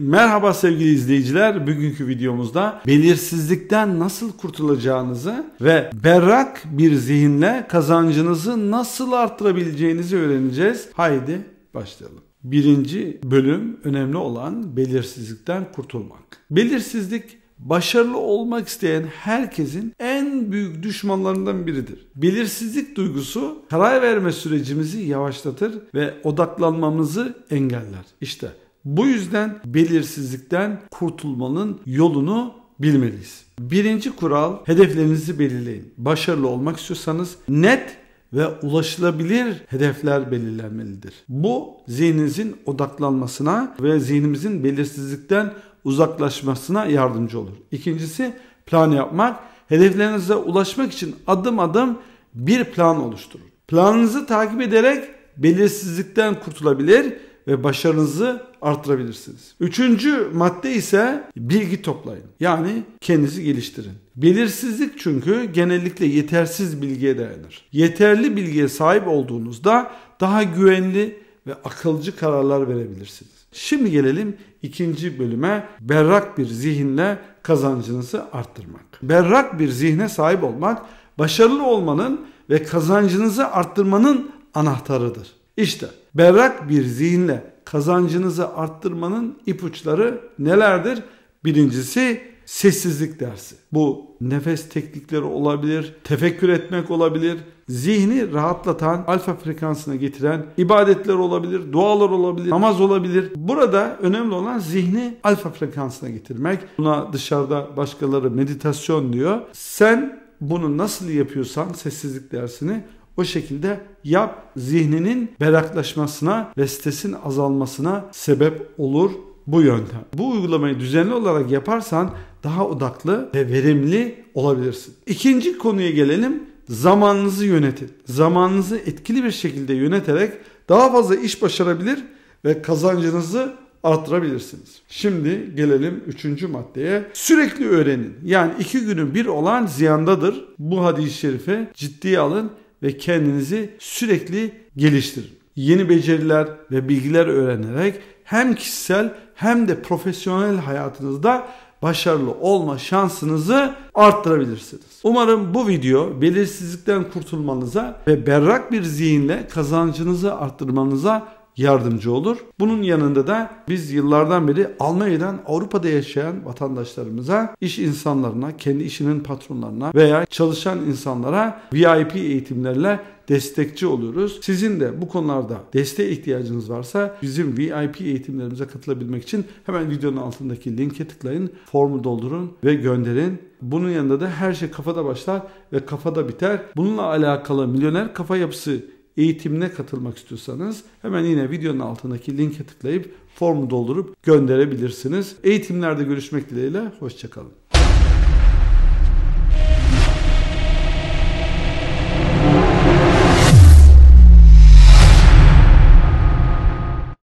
Merhaba sevgili izleyiciler. Bugünkü videomuzda belirsizlikten nasıl kurtulacağınızı ve berrak bir zihinle kazancınızı nasıl arttırabileceğinizi öğreneceğiz. Haydi başlayalım. Birinci bölüm önemli olan belirsizlikten kurtulmak. Belirsizlik başarılı olmak isteyen herkesin en büyük düşmanlarından biridir. Belirsizlik duygusu karar verme sürecimizi yavaşlatır ve odaklanmamızı engeller. İşte bu yüzden belirsizlikten kurtulmanın yolunu bilmeliyiz. Birinci kural hedeflerinizi belirleyin. Başarılı olmak istiyorsanız net ve ulaşılabilir hedefler belirlenmelidir. Bu zihninizin odaklanmasına ve zihnimizin belirsizlikten uzaklaşmasına yardımcı olur. İkincisi plan yapmak. Hedeflerinize ulaşmak için adım adım bir plan oluşturun. Planınızı takip ederek belirsizlikten kurtulabilir ve başarınızı artırabilirsiniz. Üçüncü madde ise bilgi toplayın. Yani kendinizi geliştirin. Belirsizlik çünkü genellikle yetersiz bilgiye dayanır. Yeterli bilgiye sahip olduğunuzda daha güvenli ve akılcı kararlar verebilirsiniz. Şimdi gelelim ikinci bölüme berrak bir zihinle kazancınızı arttırmak. Berrak bir zihne sahip olmak başarılı olmanın ve kazancınızı arttırmanın anahtarıdır. İşte berrak bir zihinle kazancınızı arttırmanın ipuçları nelerdir? Birincisi sessizlik dersi. Bu nefes teknikleri olabilir, tefekkür etmek olabilir, zihni rahatlatan, alfa frekansına getiren ibadetler olabilir, dualar olabilir, namaz olabilir. Burada önemli olan zihni alfa frekansına getirmek. Buna dışarıda başkaları meditasyon diyor. Sen bunu nasıl yapıyorsan sessizlik dersini o şekilde yap zihninin beraklaşmasına ve stresin azalmasına sebep olur bu yöntem. Bu uygulamayı düzenli olarak yaparsan daha odaklı ve verimli olabilirsin. İkinci konuya gelelim. Zamanınızı yönetin. Zamanınızı etkili bir şekilde yöneterek daha fazla iş başarabilir ve kazancınızı artırabilirsiniz. Şimdi gelelim üçüncü maddeye. Sürekli öğrenin. Yani iki günün bir olan ziyandadır. Bu hadis-i şerife ciddiye alın ve kendinizi sürekli geliştirin. Yeni beceriler ve bilgiler öğrenerek hem kişisel hem de profesyonel hayatınızda başarılı olma şansınızı arttırabilirsiniz. Umarım bu video belirsizlikten kurtulmanıza ve berrak bir zihinle kazancınızı arttırmanıza yardımcı olur. Bunun yanında da biz yıllardan beri Almanya'dan Avrupa'da yaşayan vatandaşlarımıza, iş insanlarına, kendi işinin patronlarına veya çalışan insanlara VIP eğitimlerle destekçi oluyoruz. Sizin de bu konularda desteğe ihtiyacınız varsa bizim VIP eğitimlerimize katılabilmek için hemen videonun altındaki linke tıklayın, formu doldurun ve gönderin. Bunun yanında da her şey kafada başlar ve kafada biter. Bununla alakalı milyoner kafa yapısı eğitimine katılmak istiyorsanız hemen yine videonun altındaki linke tıklayıp formu doldurup gönderebilirsiniz. Eğitimlerde görüşmek dileğiyle, hoşçakalın.